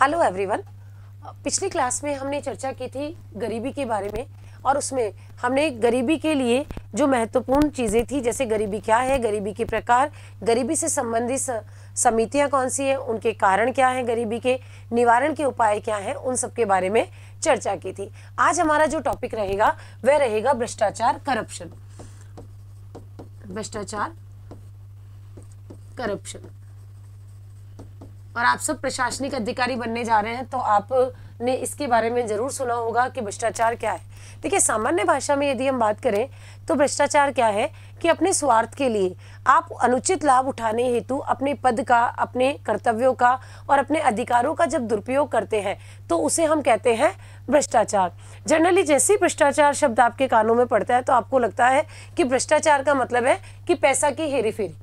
hello everyone पिछली class में हमने चर्चा की थी गरीबी के बारे में और उसमें हमने गरीबी के लिए जो महत्वपूर्ण चीज़ें थी जैसे गरीबी क्या है गरीबी के प्रकार गरीबी से संबंधित समितियां कौन सी हैं उनके कारण क्या हैं गरीबी के निवारण के उपाय क्या हैं उन सब के बारे में चर्चा की थी आज हमारा जो टॉपिक रहेगा वह रहेगा भ्रष्टाचार करप्शन भ्रष्टाचार करप्शन और आप सब प्रशासनिक अधिकारी बनने जा रहे हैं तो आपने इसके बारे में ज़रूर सुना होगा कि भ्रष्टाचार क्या है देखिए सामान्य भाषा में यदि हम बात करें तो भ्रष्टाचार क्या है कि अपने स्वार्थ के लिए आप अनुचित लाभ उठाने हेतु अपने पद का अपने कर्तव्यों का और अपने अधिकारों का जब दुरुपयोग करते हैं तो उसे हम कहते हैं भ्रष्टाचार जनरली जैसे ही भ्रष्टाचार शब्द आपके कानों में पड़ता है तो आपको लगता है कि भ्रष्टाचार का मतलब है कि पैसा की हेरी फेरी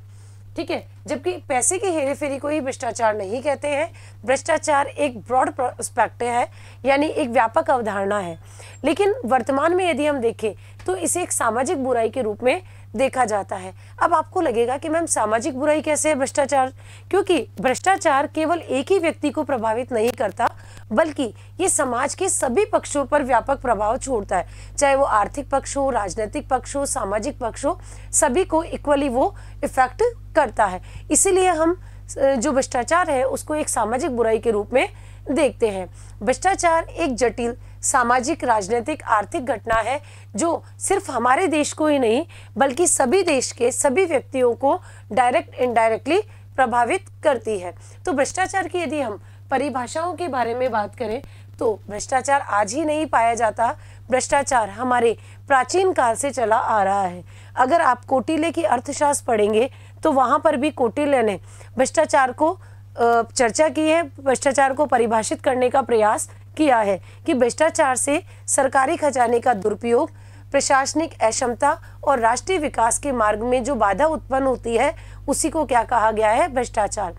ठीक है जबकि पैसे की हेरे फेरी को ही भ्रष्टाचार नहीं कहते हैं भ्रष्टाचार एक ब्रॉड प्रोस्पेक्ट है यानी एक व्यापक अवधारणा है लेकिन वर्तमान में यदि हम देखें तो इसे एक सामाजिक बुराई के रूप में देखा जाता है अब आपको लगेगा कि मैम सामाजिक बुराई कैसे है भ्रष्टाचार क्योंकि भ्रष्टाचार केवल एक ही व्यक्ति को प्रभावित नहीं करता बल्कि ये समाज के सभी पक्षों पर व्यापक प्रभाव छोड़ता है चाहे वो आर्थिक पक्ष हो राजनीतिक पक्ष हो सामाजिक पक्ष हो सभी को इक्वली वो इफेक्ट करता है इसीलिए हम जो भ्रष्टाचार है उसको एक सामाजिक बुराई के रूप में देखते हैं भ्रष्टाचार एक जटिल सामाजिक राजनीतिक आर्थिक घटना है जो सिर्फ हमारे देश को ही नहीं बल्कि सभी देश के सभी व्यक्तियों को डायरेक्ट इनडायरेक्टली प्रभावित करती है तो भ्रष्टाचार की यदि हम परिभाषाओं के बारे में बात करें तो भ्रष्टाचार आज ही नहीं पाया जाता भ्रष्टाचार हमारे प्राचीन काल से चला आ रहा है अगर आप कोटिले की अर्थशास्त्र पढ़ेंगे तो वहाँ पर भी कोटिले ने भ्रष्टाचार को चर्चा की है भ्रष्टाचार को परिभाषित करने का प्रयास किया है कि भ्रष्टाचार से सरकारी खजाने का दुरुपयोग प्रशासनिक अक्षमता और राष्ट्रीय विकास के मार्ग में जो बाधा उत्पन्न होती है उसी को क्या कहा गया है भ्रष्टाचार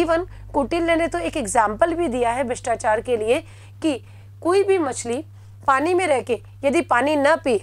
इवन कुटिल ने तो एक एग्जाम्पल भी दिया है भ्रष्टाचार के लिए कि कोई भी मछली पानी में रह के यदि पानी न पी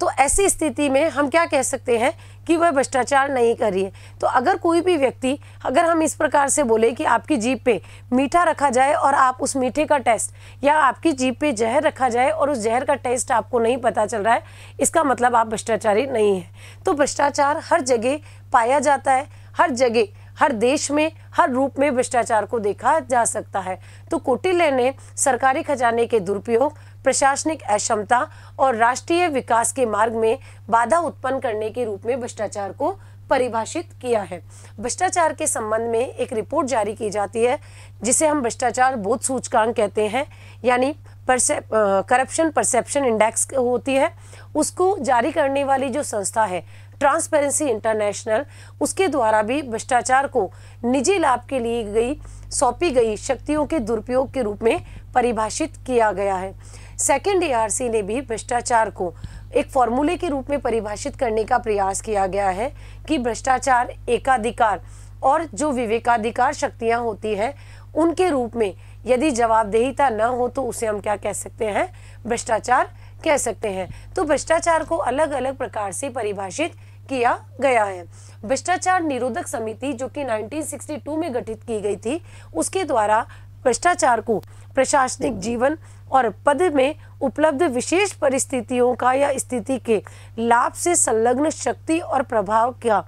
तो ऐसी स्थिति में हम क्या कह सकते हैं कि वह भ्रष्टाचार नहीं कर रही है तो अगर कोई भी व्यक्ति अगर हम इस प्रकार से बोले कि आपकी जीप पे मीठा रखा जाए और आप उस मीठे का टेस्ट या आपकी जीप पे जहर रखा जाए और उस जहर का टेस्ट आपको नहीं पता चल रहा है इसका मतलब आप भ्रष्टाचारी नहीं है तो भ्रष्टाचार हर जगह पाया जाता है हर जगह हर देश में हर रूप में भ्रष्टाचार को देखा जा सकता है तो कोटिले ने सरकारी खजाने के दुरुपयोग प्रशासनिक अक्षमता और राष्ट्रीय विकास के मार्ग में बाधा उत्पन्न करने के रूप में भ्रष्टाचार को परिभाषित किया है भ्रष्टाचार के संबंध में एक रिपोर्ट जारी की जाती है जिसे हम भ्रष्टाचार बोध सूचकांक कहते हैं यानी करप्शन परसेप्शन इंडेक्स होती है उसको जारी करने वाली जो संस्था है ट्रांसपेरेंसी इंटरनेशनल उसके द्वारा भी भ्रष्टाचार को निजी लाभ के लिए गई सौंपी गई शक्तियों के दुरुपयोग के रूप में परिभाषित किया गया है सेकेंड ईआरसी ने भी भ्रष्टाचार को एक फॉर्मूले के रूप में परिभाषित करने का प्रयास किया गया है कि भ्रष्टाचार एकाधिकार और जो विवेकाधिकार शक्तियाँ होती हैं उनके रूप में यदि जवाबदेहिता न हो तो उसे हम क्या कह सकते हैं भ्रष्टाचार कह सकते हैं तो भ्रष्टाचार को अलग अलग प्रकार से परिभाषित किया गया है भ्रष्टाचार निरोधक समिति जो कि 1962 में गठित की गई थी उसके द्वारा भ्रष्टाचार को प्रशासनिक जीवन और पद में उपलब्ध विशेष परिस्थितियों का या स्थिति के लाभ से संलग्न शक्ति और प्रभाव का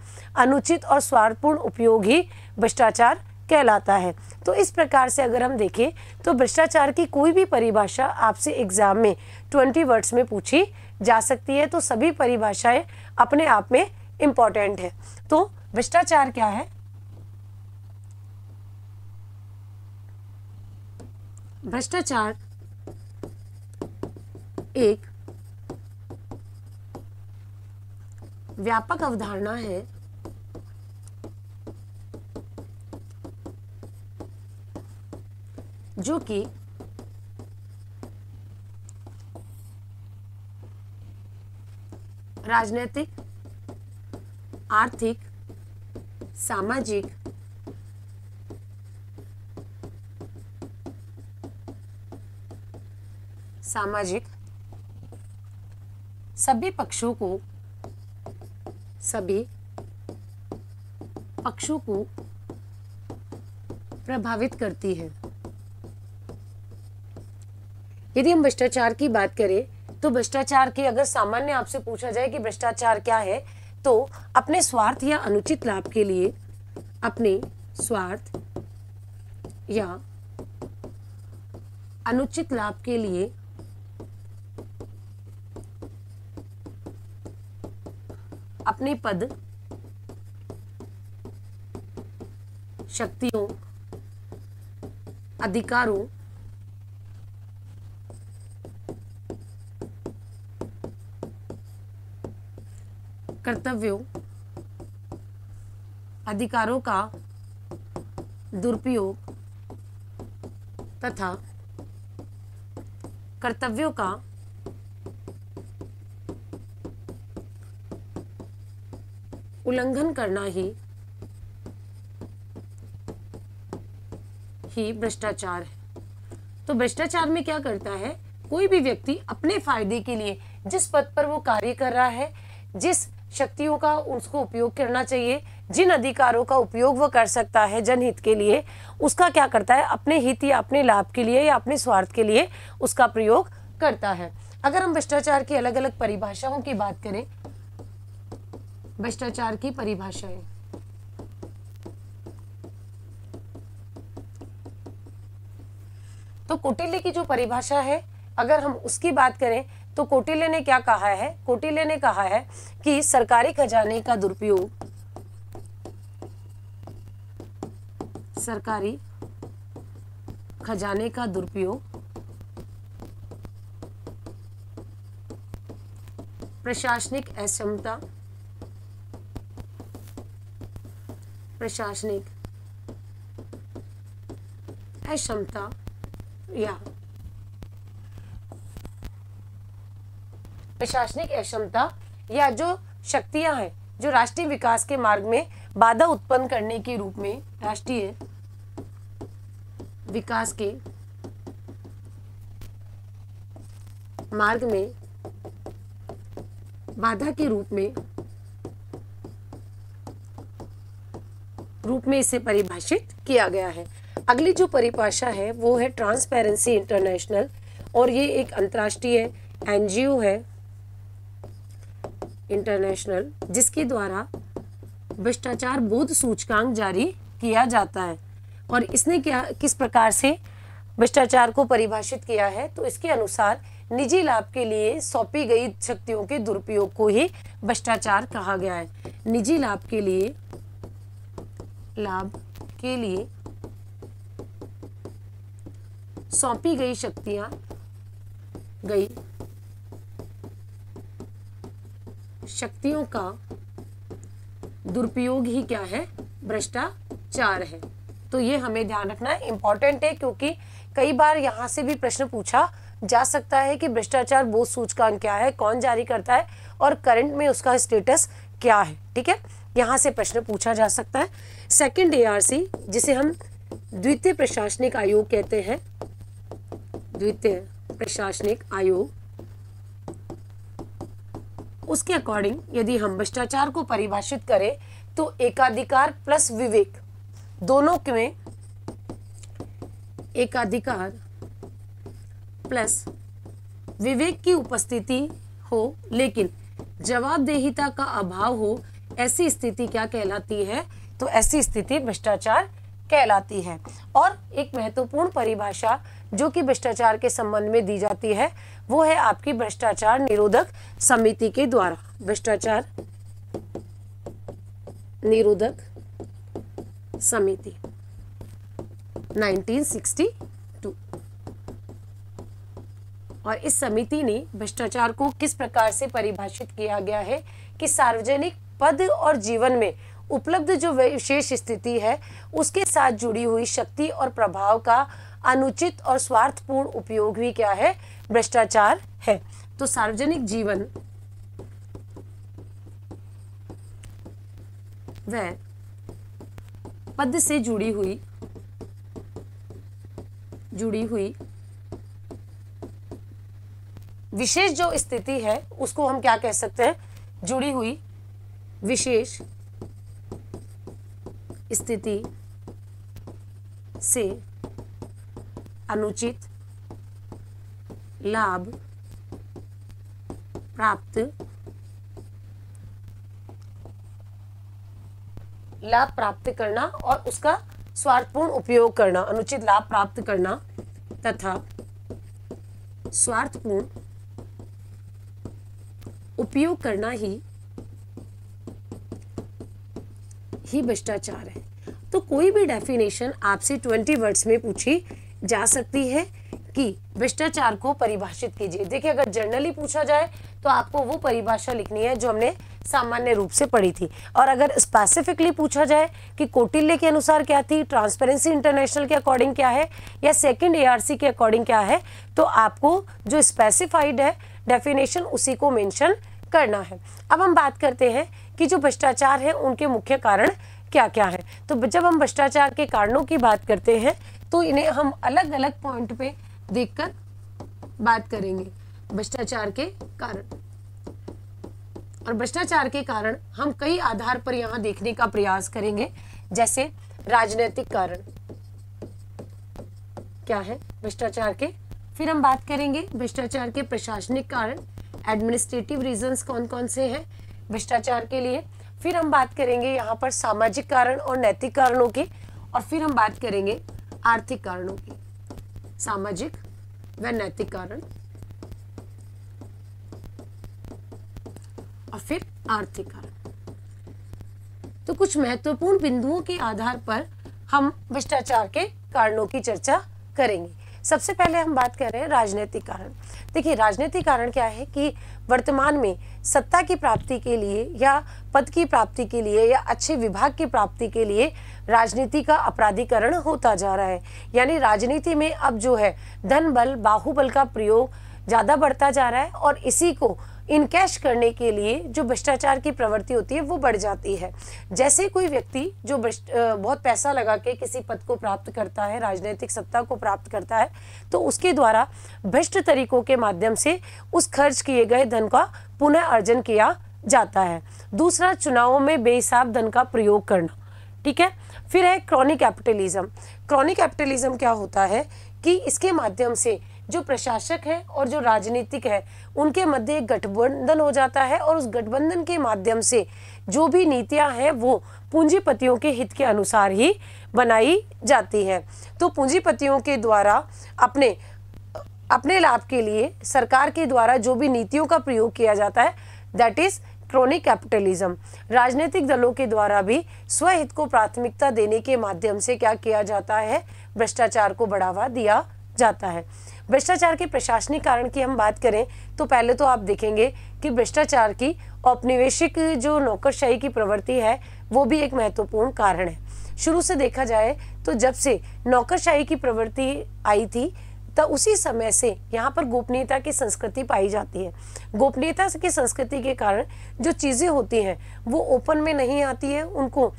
अनुचित और स्वार्थपूर्ण उपयोग ही भ्रष्टाचार कहलाता है तो इस प्रकार से अगर हम देखें तो भ्रष्टाचार की कोई भी परिभाषा आपसे एग्जाम में 20 वर्ड्स में पूछी जा सकती है तो सभी परिभाषाएं अपने आप में इंपॉर्टेंट है तो भ्रष्टाचार क्या है भ्रष्टाचार एक व्यापक अवधारणा है जो कि राजनैतिक आर्थिक सामाजिक सामाजिक सभी पक्षों को सभी पक्षों को प्रभावित करती है यदि हम भ्रष्टाचार की बात करें तो भ्रष्टाचार की अगर सामान्य आपसे पूछा जाए कि भ्रष्टाचार क्या है तो अपने स्वार्थ या अनुचित लाभ के लिए अपने स्वार्थ या अनुचित लाभ के लिए अपने पद शक्तियों अधिकारों कर्तव्यों अधिकारों का दुरुपयोग तथा कर्तव्यों का उल्लंघन करना ही ही भ्रष्टाचार है तो भ्रष्टाचार में क्या करता है कोई भी व्यक्ति अपने फायदे के लिए जिस पद पर वो कार्य कर रहा है जिस शक्तियों का उसको उपयोग करना चाहिए जिन अधिकारों का उपयोग वह कर सकता है जनहित के लिए उसका क्या करता है अपने हित या अपने लाभ के लिए या अपने स्वार्थ के लिए उसका प्रयोग करता है अगर हम भ्रष्टाचार की अलग अलग परिभाषाओं की बात करें भ्रष्टाचार की परिभाषाएं तो कुटिल्य की जो परिभाषा है अगर हम उसकी बात करें तो कोटिले ने क्या कहा है कोटिले ने कहा है कि सरकारी खजाने का दुरुपयोग सरकारी खजाने का दुरुपयोग प्रशासनिक असमता प्रशासनिक अक्षमता या प्रशासनिक अक्षमता या जो शक्तियां हैं जो राष्ट्रीय विकास के मार्ग में बाधा उत्पन्न करने के रूप में राष्ट्रीय विकास के मार्ग में बाधा के रूप में रूप में इसे परिभाषित किया गया है अगली जो परिभाषा है वो है ट्रांसपेरेंसी इंटरनेशनल और ये एक अंतर्राष्ट्रीय एनजीओ है इंटरनेशनल जिसके द्वारा भ्रष्टाचार बोध सूचकांक जारी किया जाता है और इसने क्या किस प्रकार से भ्रष्टाचार को परिभाषित किया है तो इसके अनुसार निजी लाभ के लिए सौंपी गई शक्तियों के दुरुपयोग को ही भ्रष्टाचार कहा गया है निजी लाभ के लिए लाभ के लिए सौंपी गई शक्तियां गई शक्तियों का दुरुपयोग ही क्या है भ्रष्टाचार है तो ये हमें ध्यान रखना है इम्पॉर्टेंट है क्योंकि कई बार यहाँ से भी प्रश्न पूछा जा सकता है कि भ्रष्टाचार बोध सूचकांक क्या है कौन जारी करता है और करंट में उसका स्टेटस क्या है ठीक है यहाँ से प्रश्न पूछा जा सकता है सेकंड एआरसी जिसे हम द्वितीय प्रशासनिक आयोग कहते हैं द्वितीय प्रशासनिक आयोग उसके अकॉर्डिंग यदि हम भ्रष्टाचार को परिभाषित करें तो एकाधिकार प्लस विवेक दोनों में एकाधिकार प्लस विवेक की उपस्थिति हो लेकिन जवाबदेहिता का अभाव हो ऐसी स्थिति क्या कहलाती है तो ऐसी स्थिति भ्रष्टाचार कहलाती है और एक महत्वपूर्ण परिभाषा जो कि भ्रष्टाचार के संबंध में दी जाती है वो है आपकी भ्रष्टाचार निरोधक समिति के द्वारा भ्रष्टाचार निरोधक समिति 1962 और इस समिति ने भ्रष्टाचार को किस प्रकार से परिभाषित किया गया है कि सार्वजनिक पद और जीवन में उपलब्ध जो विशेष स्थिति है उसके साथ जुड़ी हुई शक्ति और प्रभाव का अनुचित और स्वार्थपूर्ण उपयोग भी क्या है भ्रष्टाचार है तो सार्वजनिक जीवन वह पद से जुड़ी हुई जुड़ी हुई विशेष जो स्थिति है उसको हम क्या कह सकते हैं जुड़ी हुई विशेष स्थिति से अनुचित लाभ प्राप्त लाभ प्राप्त करना और उसका स्वार्थपूर्ण उपयोग करना अनुचित लाभ प्राप्त करना तथा स्वार्थपूर्ण उपयोग करना ही ही भ्रष्टाचार है तो कोई भी डेफिनेशन आपसे ट्वेंटी वर्ड्स में पूछी जा सकती है कि भ्रष्टाचार को परिभाषित कीजिए देखिए अगर जर्नली पूछा जाए तो आपको वो परिभाषा लिखनी है जो हमने सामान्य रूप से पढ़ी थी और अगर स्पेसिफिकली पूछा जाए कि कोटिल्य के अनुसार क्या थी ट्रांसपेरेंसी इंटरनेशनल के अकॉर्डिंग क्या है या सेकंड एआरसी के अकॉर्डिंग क्या है तो आपको जो स्पेसिफाइड है डेफिनेशन उसी को मेंशन करना है अब हम बात करते हैं कि जो भ्रष्टाचार है उनके मुख्य कारण क्या क्या है तो जब हम भ्रष्टाचार के कारणों की बात करते हैं तो इन्हें हम अलग अलग पॉइंट पे देखकर बात करेंगे भ्रष्टाचार के कारण और भ्रष्टाचार के कारण हम कई आधार पर यहाँ देखने का प्रयास करेंगे जैसे राजनीतिक कारण क्या है भ्रष्टाचार के फिर हम बात करेंगे भ्रष्टाचार के प्रशासनिक कारण एडमिनिस्ट्रेटिव रीजंस कौन कौन से हैं भ्रष्टाचार के लिए फिर हम बात करेंगे यहाँ पर सामाजिक कारण और नैतिक कारणों के और फिर हम बात करेंगे आर्थिक कारणों की सामाजिक व नैतिक कारण और फिर आर्थिक कारण तो कुछ महत्वपूर्ण बिंदुओं के आधार पर हम भ्रष्टाचार के कारणों की चर्चा करेंगे सबसे पहले हम बात कर रहे हैं राजनीतिक कारण देखिए राजनीतिक कारण क्या है कि वर्तमान में सत्ता की प्राप्ति के लिए या पद की प्राप्ति के लिए या अच्छे विभाग की प्राप्ति के लिए राजनीति का अपराधीकरण होता जा रहा है यानी राजनीति में अब जो है धन बल बाहुबल का प्रयोग ज़्यादा बढ़ता जा रहा है और इसी को इनकैश करने के लिए जो भ्रष्टाचार की प्रवृत्ति होती है वो बढ़ जाती है जैसे कोई व्यक्ति जो बहुत पैसा लगा के किसी पद को प्राप्त करता है राजनीतिक सत्ता को प्राप्त करता है तो उसके द्वारा भ्रष्ट तरीकों के माध्यम से उस खर्च किए गए धन का पुनः अर्जन किया जाता है दूसरा चुनावों में बेहिसाब धन का प्रयोग करना ठीक है फिर है क्रॉनिक कैपिटलिज्म क्रॉनिक कैपिटलिज्म क्या होता है कि इसके माध्यम से जो प्रशासक है और जो राजनीतिक है उनके मध्य एक गठबंधन हो जाता है और उस गठबंधन के माध्यम से जो भी नीतियां हैं वो पूंजीपतियों के हित के अनुसार ही बनाई जाती हैं तो पूंजीपतियों के द्वारा अपने अपने लाभ के लिए सरकार के द्वारा जो भी नीतियों का प्रयोग किया जाता है दैट इज़ क्रोनिक कैपिटलिज्म राजनीतिक दलों के द्वारा भी स्वहित को प्राथमिकता देने के माध्यम से क्या किया जाता है भ्रष्टाचार को बढ़ावा दिया जाता है भ्रष्टाचार के प्रशासनिक कारण की हम बात करें तो पहले तो आप देखेंगे कि भ्रष्टाचार की औपनिवेशिक जो नौकरशाही की प्रवृत्ति है वो भी एक महत्वपूर्ण कारण है शुरू से देखा जाए तो जब से नौकरशाही की प्रवृत्ति आई थी तो उसी समय से यहाँ पर गोपनीयता की संस्कृति पाई जाती है गोपनीयता की संस्कृति के कारण जो चीज़ें होती हैं वो ओपन में नहीं आती है उनको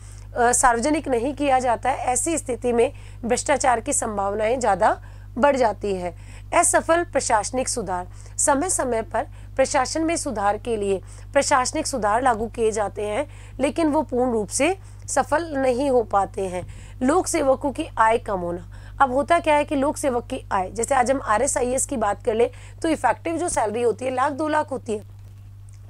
सार्वजनिक नहीं किया जाता है ऐसी स्थिति में भ्रष्टाचार की संभावनाएं ज़्यादा बढ़ जाती है असफल प्रशासनिक सुधार समय समय पर प्रशासन में सुधार के लिए प्रशासनिक सुधार लागू किए जाते हैं लेकिन वो पूर्ण रूप से सफल नहीं हो पाते हैं लोक सेवकों की आय कम होना अब होता क्या है कि लोक सेवक की आय जैसे आज हम आर की बात कर ले तो इफेक्टिव जो सैलरी होती है लाख दो लाख होती है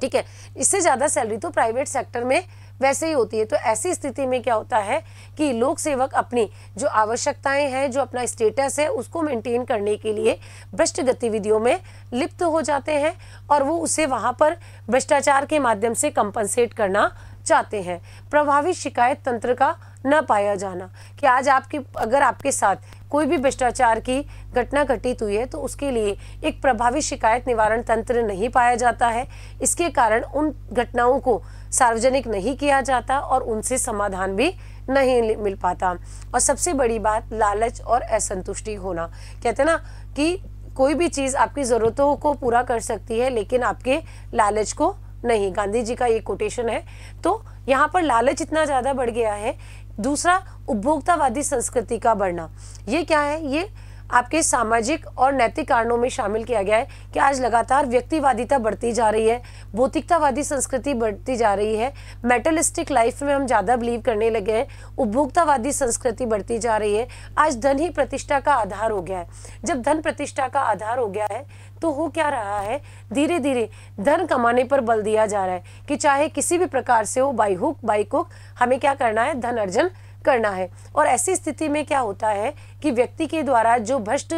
ठीक है इससे ज़्यादा सैलरी तो प्राइवेट सेक्टर में वैसे ही होती है तो ऐसी स्थिति में क्या होता है कि लोक सेवक अपनी जो आवश्यकताएं हैं जो अपना स्टेटस है उसको मेंटेन करने के लिए भ्रष्ट गतिविधियों में लिप्त हो जाते हैं और वो उसे वहाँ पर भ्रष्टाचार के माध्यम से कंपनसेट करना चाहते हैं प्रभावी शिकायत तंत्र का न पाया जाना कि आज आपके अगर आपके साथ कोई भी भ्रष्टाचार की घटना घटित हुई है तो उसके लिए एक प्रभावी शिकायत निवारण तंत्र नहीं पाया जाता है इसके कारण उन घटनाओं को सार्वजनिक नहीं किया जाता और उनसे समाधान भी नहीं मिल पाता और सबसे बड़ी बात लालच और असंतुष्टि होना कहते ना कि कोई भी चीज़ आपकी ज़रूरतों को पूरा कर सकती है लेकिन आपके लालच को नहीं गांधी जी का ये कोटेशन है तो यहाँ पर लालच इतना ज़्यादा बढ़ गया है दूसरा उपभोक्तावादी संस्कृति का बढ़ना ये क्या है ये आपके सामाजिक और नैतिक कारणों में शामिल किया गया है कि आज लगातार व्यक्तिवादिता बढ़ती जा रही है भौतिकतावादी संस्कृति बढ़ती जा रही है मेटलिस्टिक लाइफ में हम ज़्यादा बिलीव करने लगे हैं उपभोक्तावादी संस्कृति बढ़ती जा रही है आज धन ही प्रतिष्ठा का आधार हो गया है जब धन प्रतिष्ठा का आधार हो गया है तो हो क्या रहा है धीरे धीरे धन कमाने पर बल दिया जा रहा है कि चाहे किसी भी प्रकार से हो बाई हुक बाई कुक हमें क्या करना है धन अर्जन करना है और ऐसी स्थिति में क्या होता है कि व्यक्ति के द्वारा जो भ्रष्ट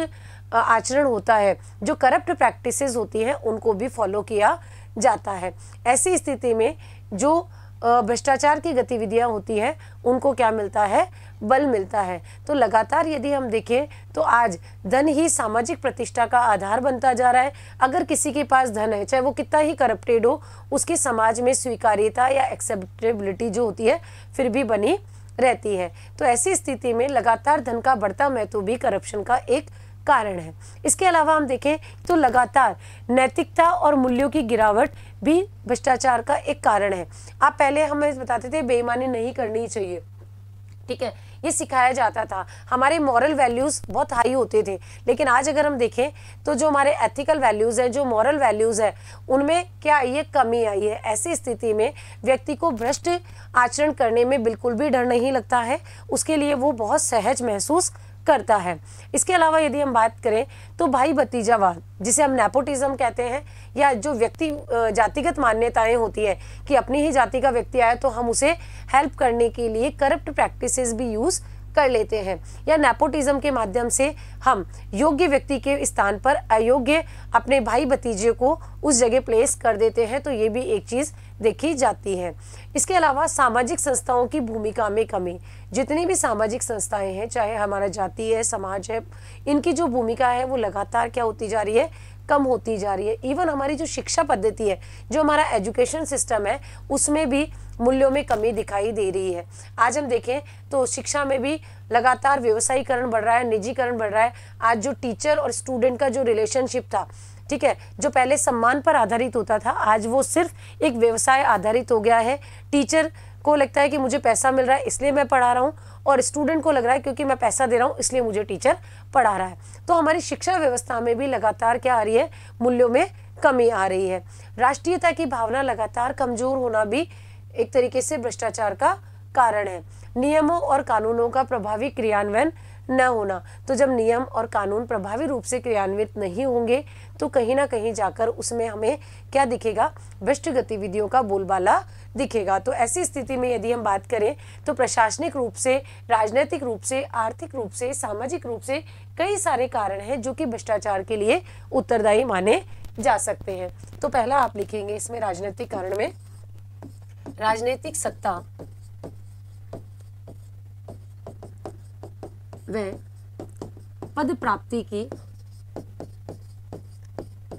आचरण होता है जो करप्ट प्रैक्टिसेस होती हैं उनको भी फॉलो किया जाता है ऐसी स्थिति में जो भ्रष्टाचार की गतिविधियां होती हैं उनको क्या मिलता है बल मिलता है तो लगातार यदि हम देखें तो आज धन ही सामाजिक प्रतिष्ठा का आधार बनता जा रहा है अगर किसी के पास धन है चाहे वो कितना ही करप्टेड हो उसकी समाज में स्वीकार्यता या एक्सेप्टेबिलिटी जो होती है फिर भी बनी रहती है तो ऐसी स्थिति में लगातार धन का बढ़ता महत्व भी करप्शन का एक कारण है इसके अलावा हम देखें तो लगातार नैतिकता और मूल्यों की गिरावट भी भ्रष्टाचार का एक कारण है आप पहले हमें बताते थे बेईमानी नहीं करनी चाहिए ठीक है ये सिखाया जाता था हमारे मॉरल वैल्यूज़ बहुत हाई होते थे लेकिन आज अगर हम देखें तो जो हमारे एथिकल वैल्यूज़ हैं जो मॉरल वैल्यूज़ हैं उनमें क्या ये कमी आई है ऐसी स्थिति में व्यक्ति को भ्रष्ट आचरण करने में बिल्कुल भी डर नहीं लगता है उसके लिए वो बहुत सहज महसूस करता है इसके अलावा यदि हम बात करें तो भाई भतीजावाद जिसे हम नेपोटिज्म कहते हैं या जो व्यक्ति जातिगत मान्यताएं होती है कि अपनी ही जाति का व्यक्ति आया तो हम उसे हेल्प करने के लिए करप्ट प्रैक्टिसेस भी यूज़ कर लेते हैं या नेपोटिज्म के माध्यम से हम योग्य व्यक्ति के स्थान पर अयोग्य अपने भाई भतीजे को उस जगह प्लेस कर देते हैं तो ये भी एक चीज़ देखी जाती है इसके अलावा सामाजिक संस्थाओं की भूमिका में कमी जितनी भी सामाजिक संस्थाएं हैं चाहे हमारा जाति है समाज है इनकी जो भूमिका है वो लगातार क्या होती जा रही है कम होती जा रही है इवन हमारी जो शिक्षा पद्धति है जो हमारा एजुकेशन सिस्टम है उसमें भी मूल्यों में कमी दिखाई दे रही है आज हम देखें तो शिक्षा में भी लगातार व्यवसायीकरण बढ़ रहा है निजीकरण बढ़ रहा है आज जो टीचर और स्टूडेंट का जो रिलेशनशिप था ठीक है जो पहले सम्मान पर आधारित होता था आज वो सिर्फ एक व्यवसाय आधारित हो गया है टीचर को लगता है कि मुझे पैसा मिल रहा है इसलिए मैं पढ़ा रहा हूँ और स्टूडेंट को लग रहा है क्योंकि मैं पैसा दे रहा हूँ इसलिए मुझे टीचर पढ़ा रहा है तो हमारी शिक्षा व्यवस्था में भी लगातार क्या आ रही है मूल्यों में कमी आ रही है राष्ट्रीयता की भावना लगातार कमजोर होना भी एक तरीके से भ्रष्टाचार का कारण है नियमों और कानूनों का प्रभावी क्रियान्वयन न होना तो जब नियम और कानून प्रभावी रूप से क्रियान्वित नहीं होंगे तो कहीं ना कहीं जाकर उसमें हमें क्या दिखेगा भ्रष्ट गतिविधियों का बोलबाला दिखेगा तो ऐसी स्थिति में यदि हम बात करें तो प्रशासनिक रूप से राजनीतिक रूप से आर्थिक रूप से सामाजिक रूप से कई सारे कारण हैं जो कि भ्रष्टाचार के लिए उत्तरदायी माने जा सकते हैं तो पहला आप लिखेंगे इसमें राजनीतिक कारण में राजनीतिक सत्ता व पद प्राप्ति की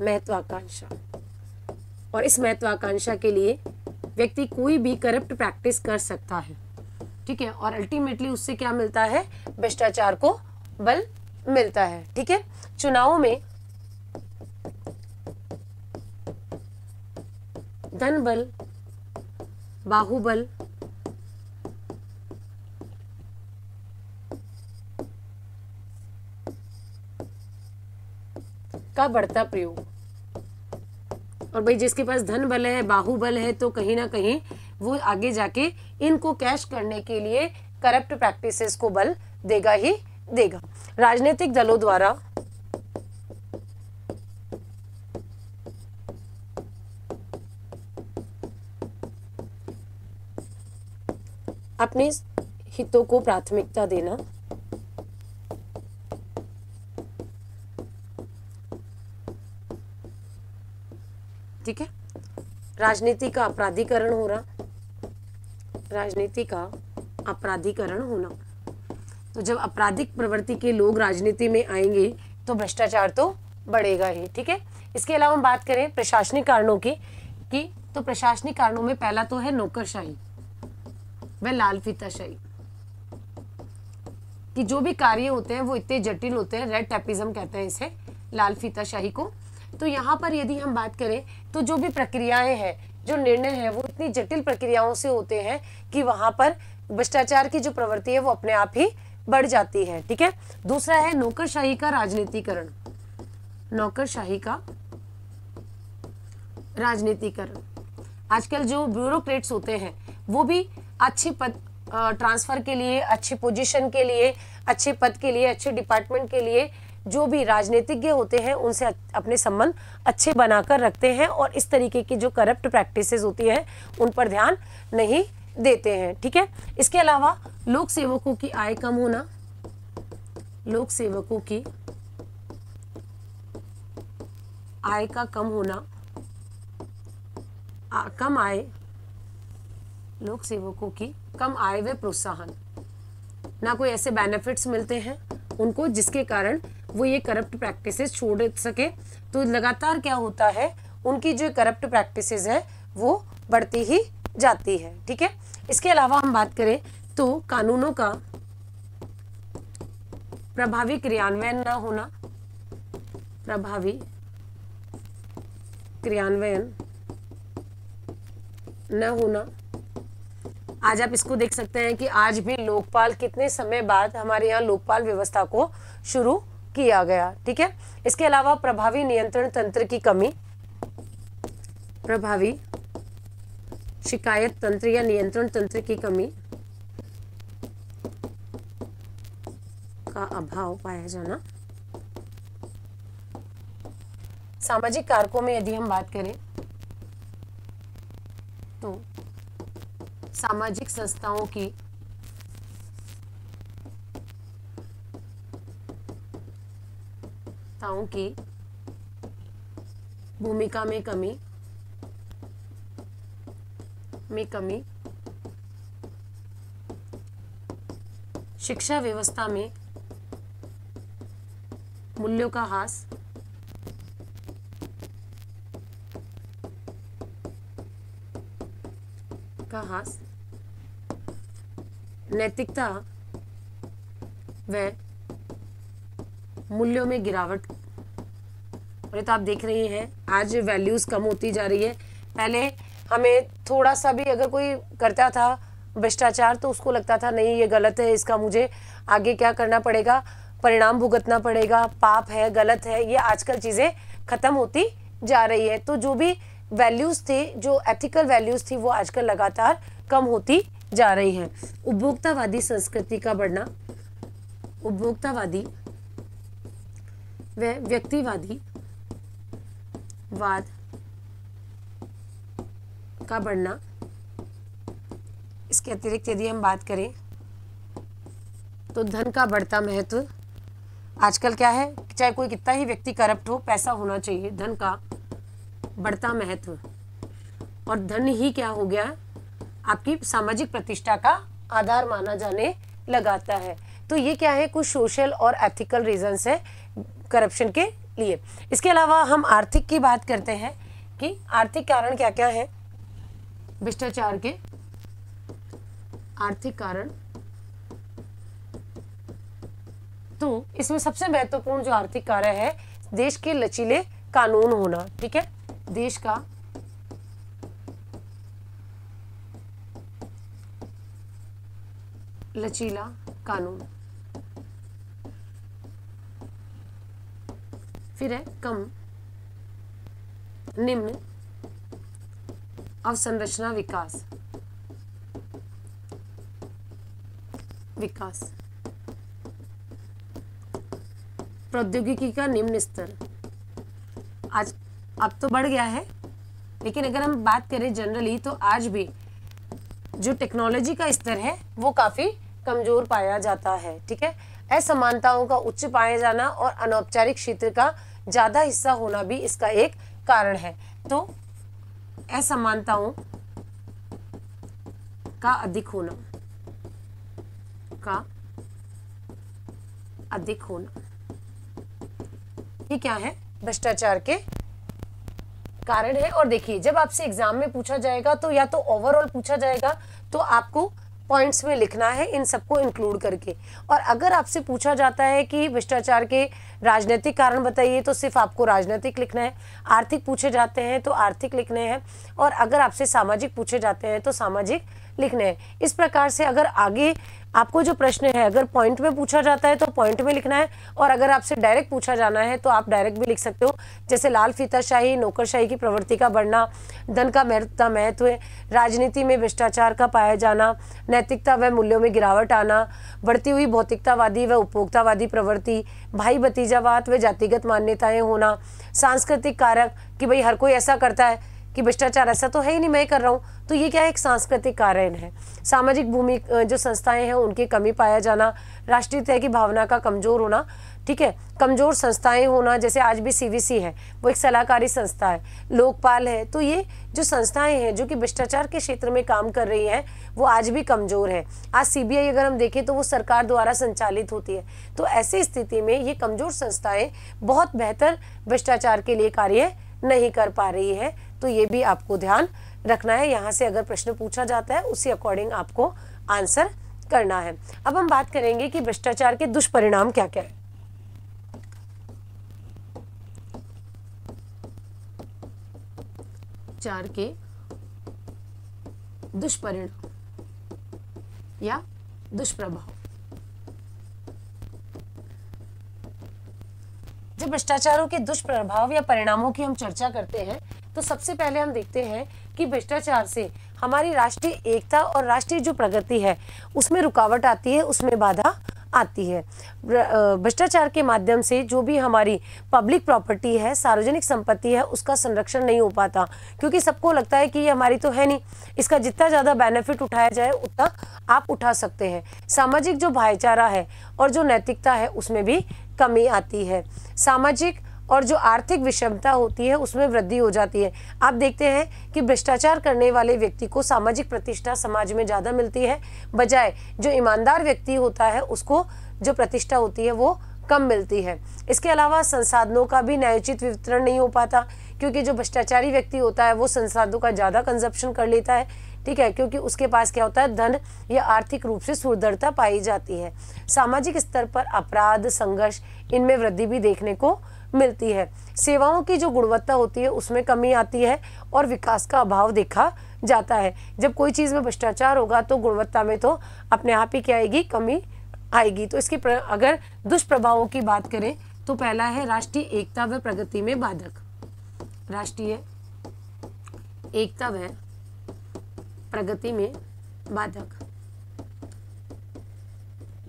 महत्वाकांक्षा और इस महत्वाकांक्षा के लिए व्यक्ति कोई भी करप्ट प्रैक्टिस कर सकता है ठीक है और अल्टीमेटली उससे क्या मिलता है भ्रष्टाचार को बल मिलता है ठीक है चुनाव में धन बल बाहुबल का बढ़ता प्रयोग और भाई जिसके पास धन बल है बाहुबल है तो कहीं ना कहीं वो आगे जाके इनको कैश करने के लिए करप्ट प्रैक्टिसेस को बल देगा ही देगा राजनीतिक दलों द्वारा अपने हितों को प्राथमिकता देना ठीक है राजनीति का अपराधीकरण हो रहा राजनीति का अपराधीकरण होना तो जब आपराधिक प्रवृत्ति के लोग राजनीति में आएंगे तो भ्रष्टाचार तो बढ़ेगा ही ठीक है इसके अलावा हम बात करें प्रशासनिक कारणों की कि तो प्रशासनिक कारणों में पहला तो है नौकरशाही व लाल फीताशाही कि जो भी कार्य होते हैं वो इतने जटिल होते हैं रेड टेपिज्म कहते हैं इसे लाल फीताशाही को तो यहाँ पर यदि हम बात करें तो जो भी प्रक्रियाएं हैं जो निर्णय है वो इतनी जटिल प्रक्रियाओं से होते हैं कि वहां पर भ्रष्टाचार की जो प्रवृत्ति है वो अपने आप ही बढ़ जाती है ठीक है दूसरा है नौकरशाही का राजनीतिकरण नौकरशाही का राजनीतिकरण आजकल जो ब्यूरोक्रेट्स होते हैं वो भी अच्छे पद ट्रांसफर के लिए अच्छे पोजीशन के लिए अच्छे पद के लिए अच्छे डिपार्टमेंट के लिए जो भी राजनीतिज्ञ होते हैं उनसे अपने संबंध अच्छे बनाकर रखते हैं और इस तरीके की जो करप्ट प्रैक्टिसेस होती है उन पर ध्यान नहीं देते हैं ठीक है इसके अलावा लोक सेवकों की आय कम होना लोक सेवकों की आय का कम होना आ, कम आय लोक सेवकों की कम आय व प्रोत्साहन ना कोई ऐसे बेनिफिट्स मिलते हैं उनको जिसके कारण वो ये करप्ट प्रैक्टिसेस छोड़ सके तो लगातार क्या होता है उनकी जो करप्ट प्रैक्टिसेस है वो बढ़ती ही जाती है ठीक है इसके अलावा हम बात करें तो कानूनों का प्रभावी क्रियान्वयन न होना प्रभावी क्रियान्वयन न होना आज आप इसको देख सकते हैं कि आज भी लोकपाल कितने समय बाद हमारे यहाँ लोकपाल व्यवस्था को शुरू किया गया ठीक है इसके अलावा प्रभावी नियंत्रण तंत्र की कमी प्रभावी शिकायत तंत्र या नियंत्रण तंत्र की कमी का अभाव पाया जाना सामाजिक कारकों में यदि हम बात करें तो सामाजिक संस्थाओं की की भूमिका में कमी में कमी शिक्षा व्यवस्था में मूल्यों का हास का हास नैतिकता व मूल्यों में गिरावट और तो आप देख रही हैं आज वैल्यूज़ कम होती जा रही है पहले हमें थोड़ा सा भी अगर कोई करता था भ्रष्टाचार तो उसको लगता था नहीं ये गलत है इसका मुझे आगे क्या करना पड़ेगा परिणाम भुगतना पड़ेगा पाप है गलत है ये आजकल चीज़ें ख़त्म होती जा रही है तो जो भी वैल्यूज़ थे जो एथिकल वैल्यूज़ थी वो आजकल लगातार कम होती जा रही है उपभोक्तावादी संस्कृति का बढ़ना उपभोक्तावादी व्यक्तिवादी वाद का बढ़ना इसके अतिरिक्त यदि हम बात करें तो धन का बढ़ता महत्व आजकल क्या है चाहे कोई कितना ही व्यक्ति करप्ट हो पैसा होना चाहिए धन का बढ़ता महत्व और धन ही क्या हो गया आपकी सामाजिक प्रतिष्ठा का आधार माना जाने लगाता है तो ये क्या है कुछ सोशल और एथिकल रीजंस है करप्शन के लिए इसके अलावा हम आर्थिक की बात करते हैं कि आर्थिक कारण क्या क्या है भ्रष्टाचार के आर्थिक कारण तो इसमें सबसे महत्वपूर्ण जो आर्थिक कारण है देश के लचीले कानून होना ठीक है देश का लचीला कानून फिर है कम निम्न अवसंरचना विकास विकास प्रौद्योगिकी का निम्न स्तर आज अब तो बढ़ गया है लेकिन अगर हम बात करें जनरली तो आज भी जो टेक्नोलॉजी का स्तर है वो काफ़ी कमज़ोर पाया जाता है ठीक है असमानताओं का उच्च पाया जाना और अनौपचारिक क्षेत्र का ज़्यादा हिस्सा होना भी इसका एक कारण है तो असमानताओं का अधिक होना का अधिक होना ये क्या है भ्रष्टाचार के कारण है और देखिए जब आपसे एग्जाम में पूछा जाएगा तो या तो ओवरऑल पूछा जाएगा तो आपको पॉइंट्स में लिखना है इन सबको इंक्लूड करके और अगर आपसे पूछा जाता है कि भ्रष्टाचार के राजनीतिक कारण बताइए तो सिर्फ आपको राजनीतिक लिखना है आर्थिक पूछे जाते हैं तो आर्थिक लिखने हैं और अगर आपसे सामाजिक पूछे जाते हैं तो सामाजिक लिखने हैं इस प्रकार से अगर आगे आपको जो प्रश्न है अगर पॉइंट में पूछा जाता है तो पॉइंट में लिखना है और अगर आपसे डायरेक्ट पूछा जाना है तो आप डायरेक्ट भी लिख सकते हो जैसे लाल फीताशाही नौकरशाही की प्रवृत्ति का बढ़ना धन का महत्ता महत्व राजनीति में भ्रष्टाचार का पाया जाना नैतिकता व मूल्यों में गिरावट आना बढ़ती हुई भौतिकतावादी व उपभोक्तावादी प्रवृत्ति भाई भतीजावाद व जातिगत मान्यताएँ होना सांस्कृतिक कारक कि भाई हर कोई ऐसा करता है कि भ्रष्टाचार ऐसा तो है ही नहीं मैं कर रहा हूँ तो ये क्या एक सांस्कृतिक कारण है सामाजिक भूमि जो संस्थाएं हैं उनकी कमी पाया जाना राष्ट्रीय तय की भावना का कमज़ोर होना ठीक है कमज़ोर संस्थाएं होना जैसे आज भी सीवीसी है वो एक सलाहकारी संस्था है लोकपाल है तो ये जो संस्थाएं हैं जो कि भ्रष्टाचार के क्षेत्र में काम कर रही हैं वो आज भी कमज़ोर है आज सीबीआई अगर हम देखें तो वो सरकार द्वारा संचालित होती है तो ऐसी स्थिति में ये कमज़ोर संस्थाएँ बहुत बेहतर भ्रष्टाचार के लिए कार्य नहीं कर पा रही है तो ये भी आपको ध्यान रखना है यहाँ से अगर प्रश्न पूछा जाता है उसी अकॉर्डिंग आपको आंसर करना है अब हम बात करेंगे कि भ्रष्टाचार के दुष्परिणाम क्या क्या है चार के दुष्परिणाम या दुष्प्रभाव जब भ्रष्टाचारों के दुष्प्रभाव या परिणामों की हम चर्चा करते हैं तो सबसे पहले हम देखते हैं कि भ्रष्टाचार से हमारी राष्ट्रीय एकता और राष्ट्रीय जो प्रगति है उसमें रुकावट आती है उसमें बाधा आती है भ्रष्टाचार के माध्यम से जो भी हमारी पब्लिक प्रॉपर्टी है सार्वजनिक संपत्ति है उसका संरक्षण नहीं हो पाता क्योंकि सबको लगता है कि ये हमारी तो है नहीं इसका जितना ज़्यादा बेनिफिट उठाया जाए उतना आप उठा सकते हैं सामाजिक जो भाईचारा है और जो नैतिकता है उसमें भी कमी आती है सामाजिक और जो आर्थिक विषमता होती है उसमें वृद्धि हो जाती है आप देखते हैं कि भ्रष्टाचार करने वाले व्यक्ति को सामाजिक प्रतिष्ठा समाज में ज़्यादा मिलती है बजाय जो ईमानदार व्यक्ति होता है उसको जो प्रतिष्ठा होती है वो कम मिलती है इसके अलावा संसाधनों का भी न्यायोचित वितरण नहीं हो पाता क्योंकि जो भ्रष्टाचारी व्यक्ति होता है वो संसाधनों का ज़्यादा कंजप्शन कर लेता है ठीक है क्योंकि उसके पास क्या होता है धन या आर्थिक रूप से सुदृढ़ता पाई जाती है सामाजिक स्तर पर अपराध संघर्ष इनमें वृद्धि भी देखने को मिलती है सेवाओं की जो गुणवत्ता होती है उसमें कमी आती है और विकास का अभाव देखा जाता है जब कोई चीज़ में भ्रष्टाचार होगा तो गुणवत्ता में तो अपने आप ही क्या आएगी कमी आएगी तो इसके अगर दुष्प्रभावों की बात करें तो पहला है राष्ट्रीय एकता व प्रगति में बाधक राष्ट्रीय एकता व प्रगति में बाधक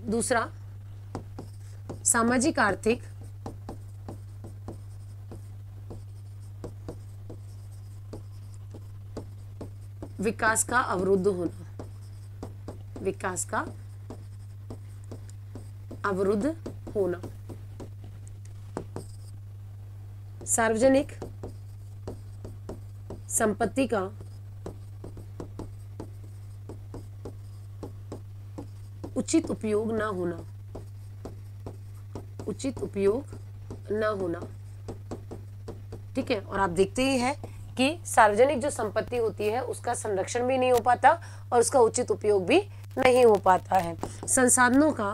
दूसरा सामाजिक आर्थिक विकास का अवरुद्ध होना विकास का अवरुद्ध होना सार्वजनिक संपत्ति का उचित उपयोग ना होना उचित उपयोग ना होना ठीक है और आप देखते ही है कि सार्वजनिक जो संपत्ति होती है उसका संरक्षण भी नहीं हो पाता और उसका उचित उपयोग भी नहीं हो पाता है संसाधनों का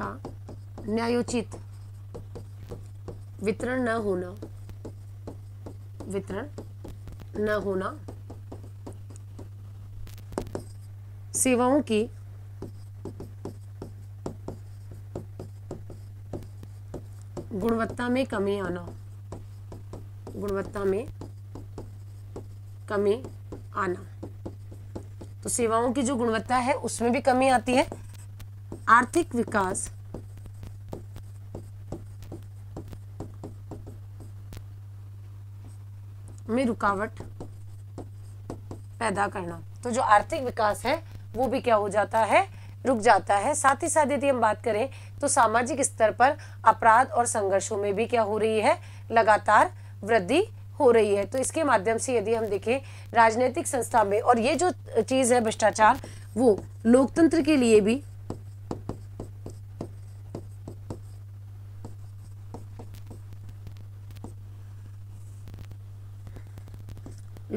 का न्यायोचित वितरण न होना वितरण न होना सेवाओं की गुणवत्ता में कमी आना गुणवत्ता में कमी आना तो सेवाओं की जो गुणवत्ता है उसमें भी कमी आती है आर्थिक विकास में रुकावट पैदा करना तो जो आर्थिक विकास है वो भी क्या हो जाता है रुक जाता है साथ ही साथ यदि हम बात करें तो सामाजिक स्तर पर अपराध और संघर्षों में भी क्या हो रही है लगातार वृद्धि हो रही है तो इसके माध्यम से यदि हम देखें राजनीतिक संस्था में और ये जो चीज़ है भ्रष्टाचार वो लोकतंत्र के लिए भी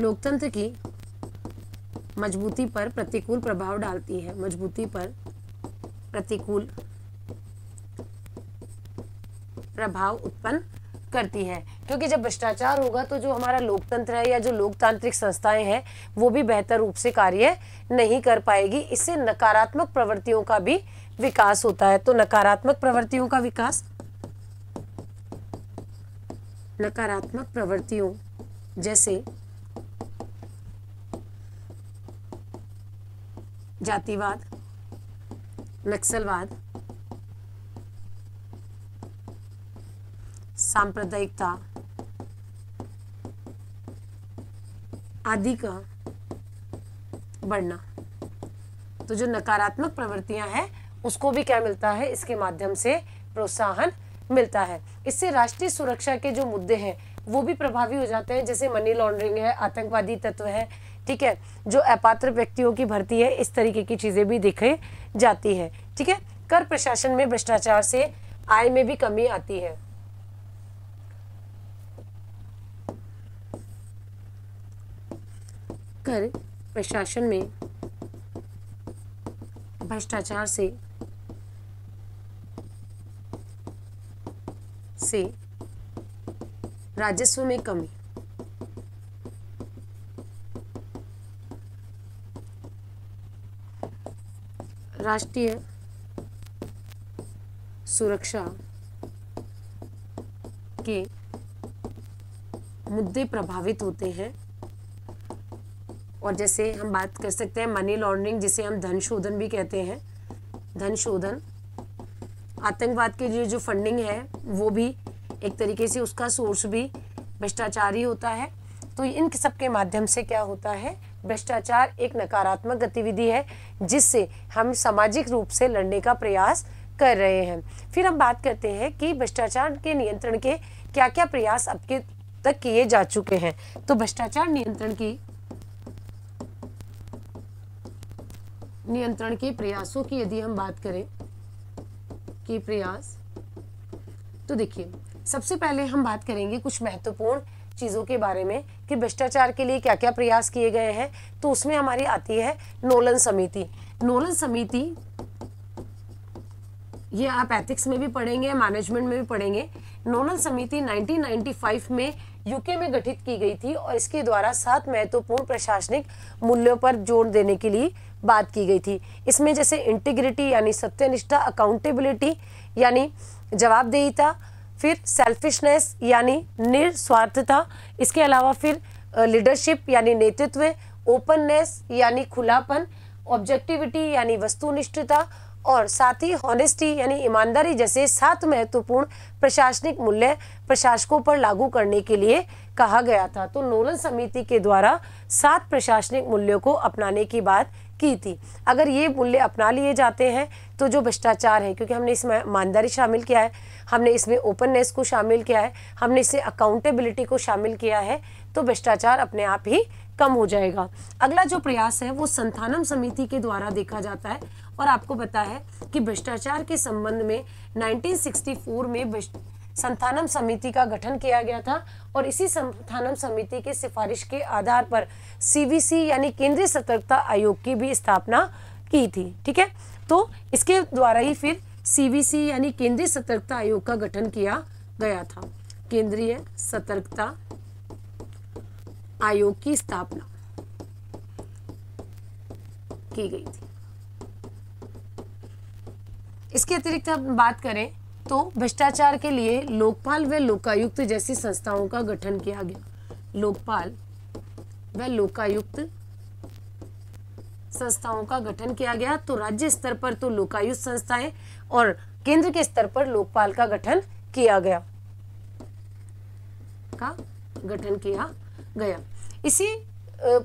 लोकतंत्र की मजबूती पर प्रतिकूल प्रभाव डालती है मजबूती पर प्रतिकूल प्रभाव उत्पन्न करती है क्योंकि जब भ्रष्टाचार होगा तो जो हमारा लोकतंत्र है या जो लोकतांत्रिक संस्थाएं हैं वो भी बेहतर रूप से कार्य नहीं कर पाएगी इससे नकारात्मक प्रवृत्तियों का भी विकास होता है तो नकारात्मक प्रवृत्तियों का विकास नकारात्मक प्रवृत्तियों जैसे जातिवाद नक्सलवाद सांप्रदायिकता आदि का बढ़ना तो जो नकारात्मक प्रवृत्तियां हैं उसको भी क्या मिलता है इसके माध्यम से प्रोत्साहन मिलता है इससे राष्ट्रीय सुरक्षा के जो मुद्दे हैं वो भी प्रभावी हो जाते हैं जैसे मनी लॉन्ड्रिंग है आतंकवादी तत्व है ठीक है जो अपात्र व्यक्तियों की भर्ती है इस तरीके की चीज़ें भी देखे जाती है ठीक है कर प्रशासन में भ्रष्टाचार से आय में भी कमी आती है कर प्रशासन में भ्रष्टाचार से से राजस्व में कमी राष्ट्रीय सुरक्षा के मुद्दे प्रभावित होते हैं और जैसे हम बात कर सकते हैं मनी लॉन्ड्रिंग जिसे हम धन शोधन भी कहते हैं धन शोधन आतंकवाद के लिए जो फंडिंग है वो भी एक तरीके से उसका सोर्स भी भ्रष्टाचार ही होता है तो इन सब के माध्यम से क्या होता है भ्रष्टाचार एक नकारात्मक गतिविधि है जिससे हम सामाजिक रूप से लड़ने का प्रयास कर रहे हैं फिर हम बात करते हैं कि भ्रष्टाचार के नियंत्रण के क्या क्या प्रयास अब के तक किए जा चुके हैं तो भ्रष्टाचार नियंत्रण की नियंत्रण के प्रयासों की यदि हम बात करें कि प्रयास तो देखिए सबसे पहले हम बात करेंगे कुछ महत्वपूर्ण चीज़ों के बारे में कि भ्रष्टाचार के लिए क्या क्या प्रयास किए गए हैं तो उसमें हमारी आती है नोलन समिति नोलन समिति ये आप एथिक्स में भी पढ़ेंगे मैनेजमेंट में भी पढ़ेंगे नोनल समिति 1995 में यूके में गठित की गई थी और इसके द्वारा सात महत्वपूर्ण प्रशासनिक मूल्यों पर जोर देने के लिए बात की गई थी इसमें जैसे इंटीग्रिटी यानी सत्यनिष्ठा अकाउंटेबिलिटी यानी जवाबदेहिता फिर सेल्फिशनेस यानी निस्वार्थता इसके अलावा फिर लीडरशिप यानी नेतृत्व ओपननेस यानी खुलापन ऑब्जेक्टिविटी यानी वस्तुनिष्ठता और साथ ही हॉनेस्टी यानी ईमानदारी जैसे सात महत्वपूर्ण प्रशासनिक मूल्य प्रशासकों पर लागू करने के लिए कहा गया था तो नोलन समिति के द्वारा सात प्रशासनिक मूल्यों को अपनाने की बात की थी अगर ये मूल्य अपना लिए जाते हैं तो जो भ्रष्टाचार है क्योंकि हमने इसमें ईमानदारी शामिल किया है हमने इसमें ओपननेस को शामिल किया है हमने इसे अकाउंटेबिलिटी को शामिल किया है तो भ्रष्टाचार अपने आप ही कम हो जाएगा अगला जो प्रयास है वो संथानम समिति के द्वारा देखा जाता है और आपको पता है कि भ्रष्टाचार के संबंध में 1964 में संथानम समिति का गठन किया गया था और इसी संथानम समिति के सिफारिश के आधार पर सीबीसी यानी केंद्रीय सतर्कता आयोग की भी स्थापना की थी ठीक है तो इसके द्वारा ही फिर सीबीसी यानी केंद्रीय सतर्कता आयोग का गठन किया गया था केंद्रीय सतर्कता आयोग की स्थापना की गई थी इसके अतिरिक्त हम बात करें तो भ्रष्टाचार के लिए लोकपाल व लोकायुक्त जैसी संस्थाओं का गठन किया गया लोकपाल व लोकायुक्त संस्थाओं का गठन किया गया तो राज्य स्तर पर तो लोकायुक्त संस्थाएं और केंद्र के स्तर पर लोकपाल का गठन किया गया का गठन किया गया इसी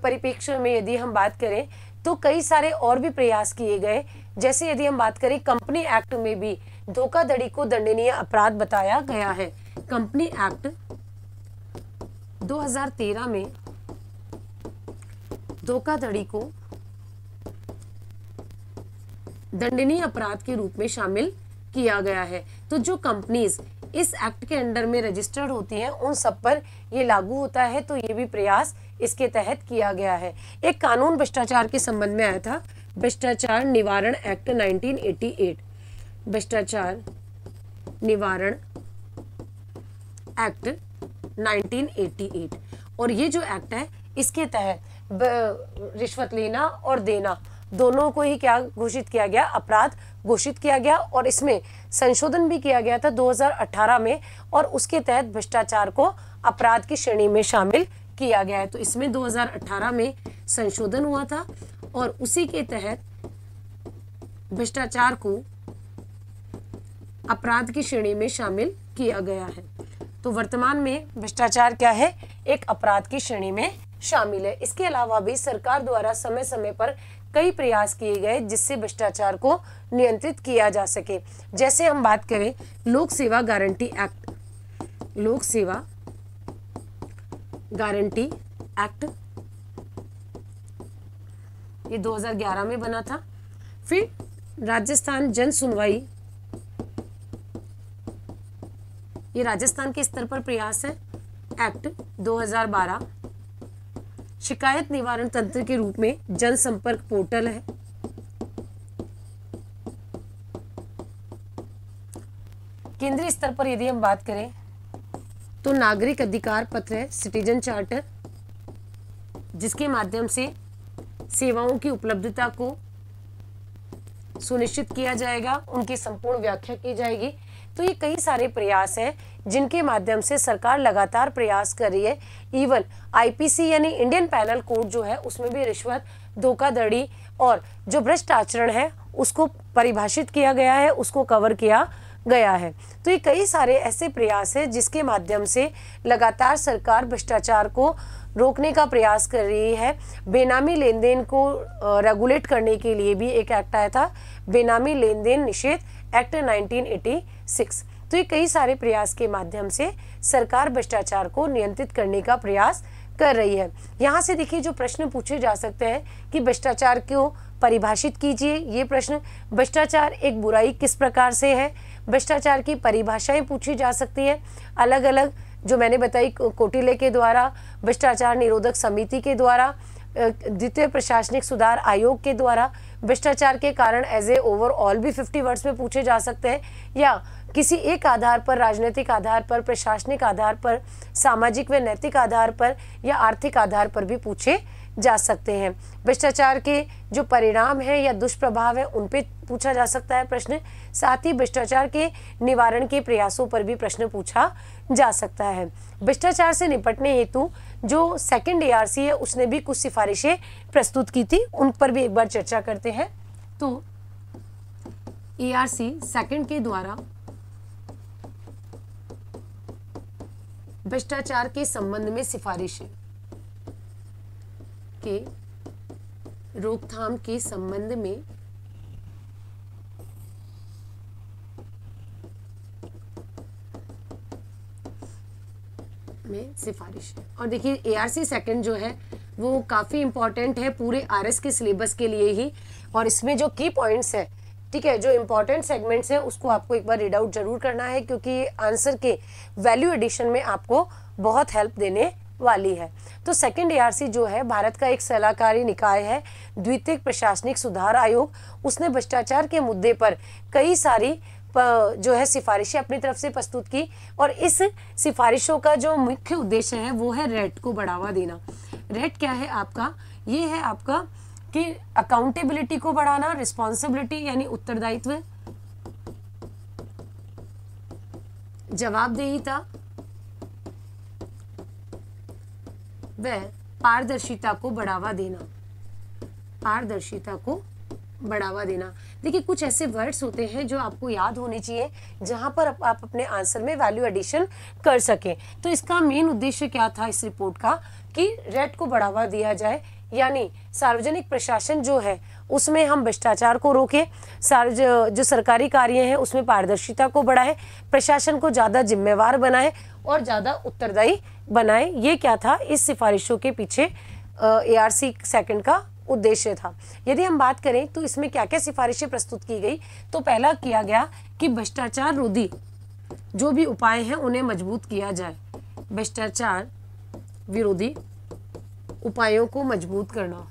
परिपेक्ष में यदि हम बात करें तो कई सारे और भी प्रयास किए गए जैसे यदि हम बात करें कंपनी एक्ट में भी धोखाधड़ी को दंडनीय अपराध बताया गया है कंपनी एक्ट 2013 में धोखाधड़ी को दंडनीय अपराध के रूप में शामिल किया गया है तो जो कंपनीज इस एक्ट के अंडर में रजिस्टर्ड होती हैं उन सब पर ये लागू होता है तो ये भी प्रयास इसके तहत किया गया है एक कानून भ्रष्टाचार के संबंध में आया था भ्रष्टाचार निवारण एक्ट 1988 भ्रष्टाचार निवारण एक्ट 1988 और ये जो एक्ट है इसके तहत रिश्वत लेना और देना दोनों को ही क्या घोषित किया गया अपराध घोषित किया गया और इसमें संशोधन भी किया गया था 2018 में और उसके तहत भ्रष्टाचार को अपराध की श्रेणी में शामिल किया गया है तो इसमें 2018 में संशोधन हुआ था और उसी के तहत भ्रष्टाचार को अपराध की श्रेणी में शामिल किया गया है तो वर्तमान में भ्रष्टाचार क्या है एक अपराध की श्रेणी में शामिल है इसके अलावा भी सरकार द्वारा समय समय पर कई प्रयास किए गए जिससे भ्रष्टाचार को नियंत्रित किया जा सके जैसे हम बात करें लोक सेवा गारंटी एक्ट लोक सेवा गारंटी एक्ट ये 2011 में बना था फिर राजस्थान जन सुनवाई ये राजस्थान के स्तर पर प्रयास है एक्ट 2012 शिकायत निवारण तंत्र के रूप में जनसंपर्क पोर्टल है केंद्रीय स्तर पर यदि हम बात करें तो नागरिक अधिकार पत्र है सिटीजन चार्टर जिसके माध्यम से सेवाओं की उपलब्धता को सुनिश्चित किया जाएगा उनकी संपूर्ण व्याख्या की जाएगी तो ये कई सारे प्रयास हैं जिनके माध्यम से सरकार लगातार प्रयास कर रही है इवन आईपीसी यानी इंडियन पैनल कोड जो है उसमें भी रिश्वत धोखाधड़ी और जो भ्रष्ट आचरण है उसको परिभाषित किया गया है उसको कवर किया गया है तो ये कई सारे ऐसे प्रयास हैं जिसके माध्यम से लगातार सरकार भ्रष्टाचार को रोकने का प्रयास कर रही है बेनामी लेन देन को रेगुलेट करने के लिए भी एक एक्ट आया था बेनामी लेन देन निषेध एक्ट 1980 सिक्स तो ये कई सारे प्रयास के माध्यम से सरकार भ्रष्टाचार को नियंत्रित करने का प्रयास कर रही है यहाँ से देखिए जो प्रश्न पूछे जा सकते हैं कि भ्रष्टाचार को परिभाषित कीजिए ये प्रश्न भ्रष्टाचार एक बुराई किस प्रकार से है भ्रष्टाचार की परिभाषाएं पूछी जा सकती हैं अलग अलग जो मैंने बताई कोटिले के द्वारा भ्रष्टाचार निरोधक समिति के द्वारा द्वितीय प्रशासनिक सुधार आयोग के द्वारा भ्रष्टाचार के कारण एज ए ओवरऑल भी 50 वर्ड्स में पूछे जा सकते हैं या किसी एक आधार पर राजनीतिक आधार पर प्रशासनिक आधार पर सामाजिक व नैतिक आधार पर या आर्थिक आधार पर भी पूछे जा सकते हैं भ्रष्टाचार के जो परिणाम हैं या दुष्प्रभाव है उन पे पूछा जा सकता है प्रश्न साथ ही भ्रष्टाचार के निवारण के प्रयासों पर भी प्रश्न पूछा जा सकता है भ्रष्टाचार से निपटने हेतु जो सेकंड एआरसी है उसने भी कुछ सिफारिशें प्रस्तुत की थी उन पर भी एक बार चर्चा करते हैं तो एआरसी सेकंड के द्वारा भ्रष्टाचार के संबंध में सिफारिशें के रोकथाम के संबंध में में सिफारिश है और देखिए ए आर सी सेकेंड जो है वो काफ़ी इम्पॉर्टेंट है पूरे आर एस के सिलेबस के लिए ही और इसमें जो की पॉइंट्स है ठीक है जो इम्पॉर्टेंट सेगमेंट्स हैं उसको आपको एक बार रीड आउट जरूर करना है क्योंकि आंसर के वैल्यू एडिशन में आपको बहुत हेल्प देने वाली है तो सेकंड एआरसी जो है भारत का एक सलाहकारी निकाय है द्वितीय प्रशासनिक सुधार आयोग उसने भ्रष्टाचार के मुद्दे पर कई सारी जो है सिफारिशें अपनी तरफ से प्रस्तुत की और इस सिफारिशों का जो मुख्य उद्देश्य है वो है रेट को बढ़ावा देना रेट क्या है आपका ये है आपका कि अकाउंटेबिलिटी को बढ़ाना रिस्पॉन्सिबिलिटी यानी उत्तरदायित्व जवाबदेहिता व पारदर्शिता को बढ़ावा देना पारदर्शिता को बढ़ावा देना देखिए कुछ ऐसे वर्ड्स होते हैं जो आपको याद होने चाहिए जहाँ पर आप, आप अपने आंसर में वैल्यू एडिशन कर सकें तो इसका मेन उद्देश्य क्या था इस रिपोर्ट का कि रेट को बढ़ावा दिया जाए यानी सार्वजनिक प्रशासन जो है उसमें हम भ्रष्टाचार को रोकें सार्वज जो सरकारी कार्य हैं उसमें पारदर्शिता को बढ़ाएं प्रशासन को ज़्यादा जिम्मेवार बनाएं और ज़्यादा उत्तरदायी बनाएं ये क्या था इस सिफारिशों के पीछे ए आर सी सेकेंड का उद्देश्य था यदि हम बात करें तो इसमें क्या क्या सिफारिशें प्रस्तुत की गई तो पहला किया गया कि भ्रष्टाचार रोधी जो भी उपाय हैं उन्हें मजबूत किया जाए भ्रष्टाचार विरोधी उपायों को मजबूत करना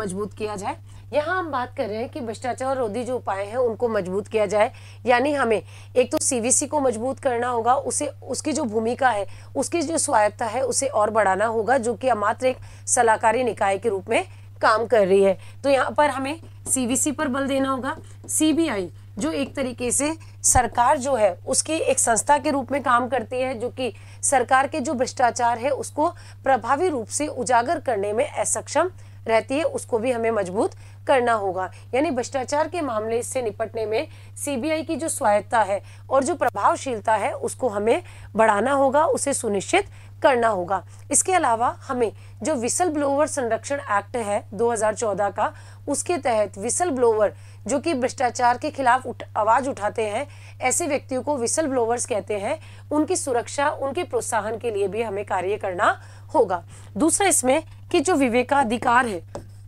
मजबूत किया जाए यहाँ हम बात कर रहे हैं कि भ्रष्टाचार रोधी जो उपाय हैं उनको मजबूत किया जाए यानी हमें एक तो सीवीसी को मजबूत करना होगा उसे उसकी जो भूमिका है उसकी जो स्वायत्ता है उसे और बढ़ाना होगा जो कि मात्र एक सलाहकारी निकाय के रूप में काम कर रही है तो यहाँ पर हमें सीवीसी पर बल देना होगा सीबीआई जो एक तरीके से सरकार जो है उसकी एक संस्था के रूप में काम करती है जो कि सरकार के जो भ्रष्टाचार है उसको प्रभावी रूप से उजागर करने में असक्षम रहती है उसको भी हमें मजबूत करना होगा यानी भ्रष्टाचार के मामले से निपटने में सीबीआई की जो स्वायत्ता है और जो प्रभावशीलता है उसको हमें बढ़ाना होगा उसे सुनिश्चित करना होगा इसके अलावा हमें जो विसल ब्लोवर संरक्षण एक्ट है 2014 का उसके तहत विसल ब्लोवर जो कि भ्रष्टाचार के खिलाफ उठ, आवाज उठाते हैं ऐसे व्यक्तियों को विसल ब्लोवर्स कहते हैं उनकी सुरक्षा उनके प्रोत्साहन के लिए भी हमें कार्य करना होगा दूसरा इसमें कि जो विवेकाधिकार है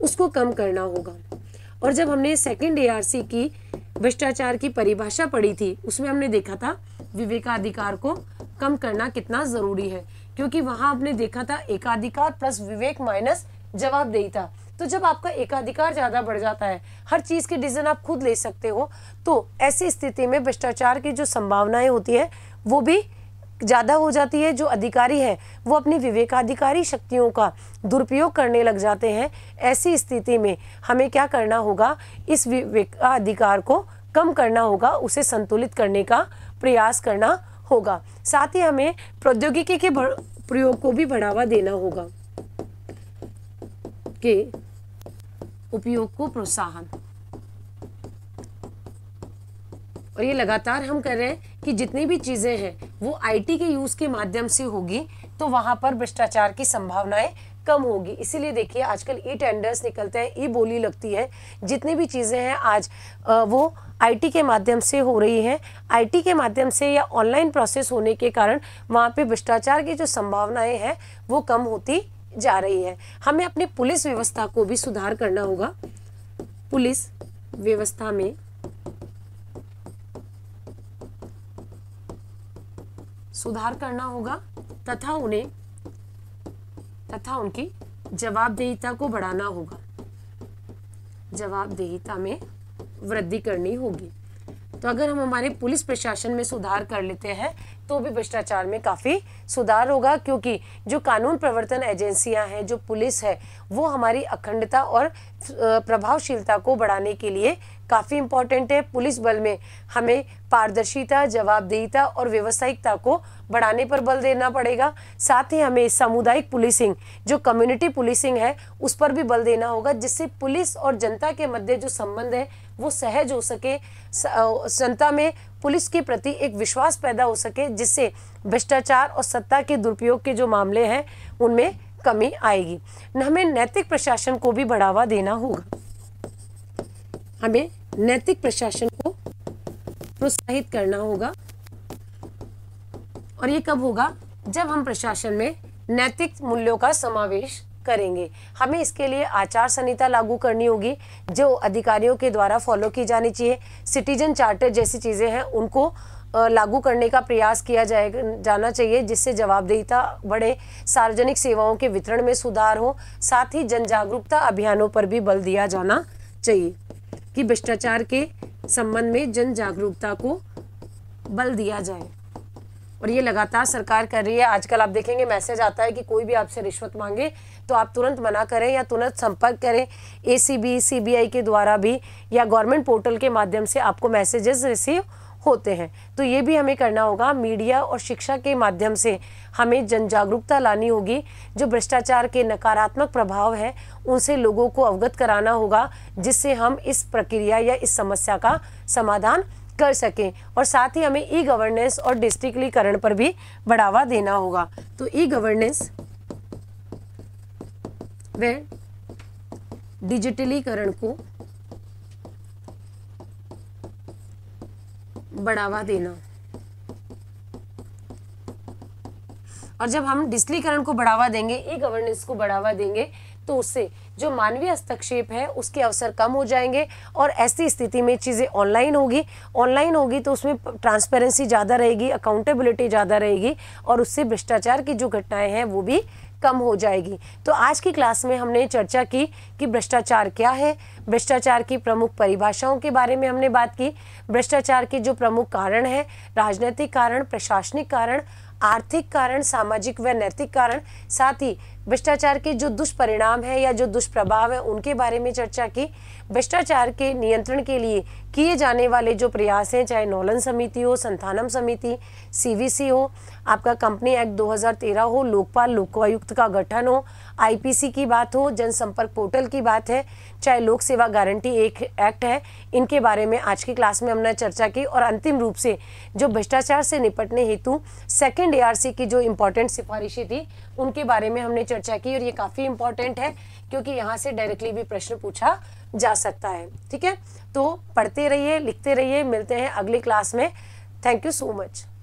उसको कम करना होगा और जब हमने सेकंड एआरसी की भ्रष्टाचार की परिभाषा पढ़ी थी उसमें हमने देखा था विवेकाधिकार को कम करना कितना ज़रूरी है क्योंकि वहाँ आपने देखा था एकाधिकार प्लस विवेक माइनस दे था तो जब आपका एकाधिकार ज़्यादा बढ़ जाता है हर चीज़ की डिसीजन आप खुद ले सकते हो तो ऐसी स्थिति में भ्रष्टाचार की जो संभावनाएं होती है वो भी ज़्यादा हो जाती है जो अधिकारी है वो अपनी विवेकाधिकारी शक्तियों का दुरुपयोग करने लग जाते हैं ऐसी स्थिति में हमें क्या करना होगा इस विवेकाधिकार को कम करना होगा उसे संतुलित करने का प्रयास करना होगा साथ ही हमें प्रौद्योगिकी के प्रयोग को भी बढ़ावा देना होगा के उपयोग को प्रोत्साहन और ये लगातार हम कर रहे हैं कि जितनी भी चीज़ें हैं वो आईटी के यूज़ के माध्यम से होगी तो वहाँ पर भ्रष्टाचार की संभावनाएं कम होगी इसीलिए देखिए आजकल ई टेंडर्स निकलते हैं ई बोली लगती है जितनी भी चीज़ें हैं आज वो आईटी के माध्यम से हो रही है आईटी के माध्यम से या ऑनलाइन प्रोसेस होने के कारण वहाँ पे भ्रष्टाचार की जो संभावनाएं हैं वो कम होती जा रही है हमें अपनी पुलिस व्यवस्था को भी सुधार करना होगा पुलिस व्यवस्था में सुधार करना होगा तथा उन्हें तथा उनकी जवाबदेहिता को बढ़ाना होगा जवाबदेहिता में वृद्धि करनी होगी तो अगर हम हमारे पुलिस प्रशासन में सुधार कर लेते हैं तो भी भ्रष्टाचार में काफ़ी सुधार होगा क्योंकि जो कानून प्रवर्तन एजेंसियां हैं जो पुलिस है वो हमारी अखंडता और प्रभावशीलता को बढ़ाने के लिए काफ़ी इम्पॉर्टेंट है पुलिस बल में हमें पारदर्शिता जवाबदेहिता और व्यवसायिकता को बढ़ाने पर बल देना पड़ेगा साथ ही हमें सामुदायिक पुलिसिंग जो कम्युनिटी पुलिसिंग है उस पर भी बल देना होगा जिससे पुलिस और जनता के मध्य जो संबंध है वो सहज हो सके जनता में पुलिस के प्रति एक विश्वास पैदा हो सके जिससे भ्रष्टाचार और सत्ता के दुरुपयोग के जो मामले हैं उनमें कमी आएगी हमें नैतिक प्रशासन को भी बढ़ावा देना होगा हमें नैतिक प्रशासन को प्रोत्साहित करना होगा और ये कब होगा जब हम प्रशासन में नैतिक मूल्यों का समावेश करेंगे हमें इसके लिए आचार संहिता लागू करनी होगी जो अधिकारियों के द्वारा फॉलो की जानी चाहिए सिटीजन चार्टर जैसी चीज़ें हैं उनको लागू करने का प्रयास किया जाए जाना चाहिए जिससे जवाबदेहिता बढ़े सार्वजनिक सेवाओं के वितरण में सुधार हो साथ ही जन जागरूकता अभियानों पर भी बल दिया जाना चाहिए कि भ्रष्टाचार के संबंध में जन जागरूकता को बल दिया जाए और ये लगातार सरकार कर रही है आजकल आप देखेंगे मैसेज आता है कि कोई भी आपसे रिश्वत मांगे तो आप तुरंत मना करें या तुरंत संपर्क करें ए सी बी के द्वारा भी या गवर्नमेंट पोर्टल के माध्यम से आपको मैसेजेस रिसीव होते हैं तो ये भी हमें करना होगा मीडिया और शिक्षा के माध्यम से हमें जन जागरूकता लानी होगी जो भ्रष्टाचार के नकारात्मक प्रभाव है उनसे लोगों को अवगत कराना होगा जिससे हम इस प्रक्रिया या इस समस्या का समाधान कर सकें और साथ ही हमें ई गवर्नेंस और डिस्ट्रिक्टलीकरण पर भी बढ़ावा देना होगा तो ई गवर्नेंस वे डिजिटलीकरण को बढ़ावा देना और जब हम डिस्लीकरण को बढ़ावा देंगे ई गवर्नेंस को बढ़ावा देंगे तो उससे जो मानवीय हस्तक्षेप है उसके अवसर कम हो जाएंगे और ऐसी स्थिति में चीज़ें ऑनलाइन होगी ऑनलाइन होगी तो उसमें ट्रांसपेरेंसी ज़्यादा रहेगी अकाउंटेबिलिटी ज़्यादा रहेगी और उससे भ्रष्टाचार की जो घटनाएं हैं वो भी कम हो जाएगी तो आज की क्लास में हमने चर्चा की कि भ्रष्टाचार क्या है भ्रष्टाचार की प्रमुख परिभाषाओं के बारे में हमने बात की भ्रष्टाचार के जो प्रमुख कारण हैं राजनीतिक कारण प्रशासनिक कारण आर्थिक कारण सामाजिक व नैतिक कारण साथ ही भ्रष्टाचार के जो दुष्परिणाम है या जो दुष्प्रभाव है उनके बारे में चर्चा की भ्रष्टाचार के नियंत्रण के लिए किए जाने वाले जो प्रयास हैं चाहे नौलन समिति हो संथानम समिति सीवीसी हो आपका कंपनी एक्ट 2013 हो लोकपाल लोकायुक्त का गठन हो आईपीसी की बात हो जनसंपर्क पोर्टल की बात है चाहे लोक सेवा गारंटी एक एक्ट है इनके बारे में आज की क्लास में हमने चर्चा की और अंतिम रूप से जो भ्रष्टाचार से निपटने हेतु सेकेंड ए की जो इम्पोर्टेंट सिफारिशें थी उनके बारे में हमने चर्चा की और ये काफ़ी इम्पोर्टेंट है क्योंकि यहाँ से डायरेक्टली भी प्रश्न पूछा जा सकता है ठीक है तो पढ़ते रहिए लिखते रहिए मिलते हैं अगली क्लास में थैंक यू सो मच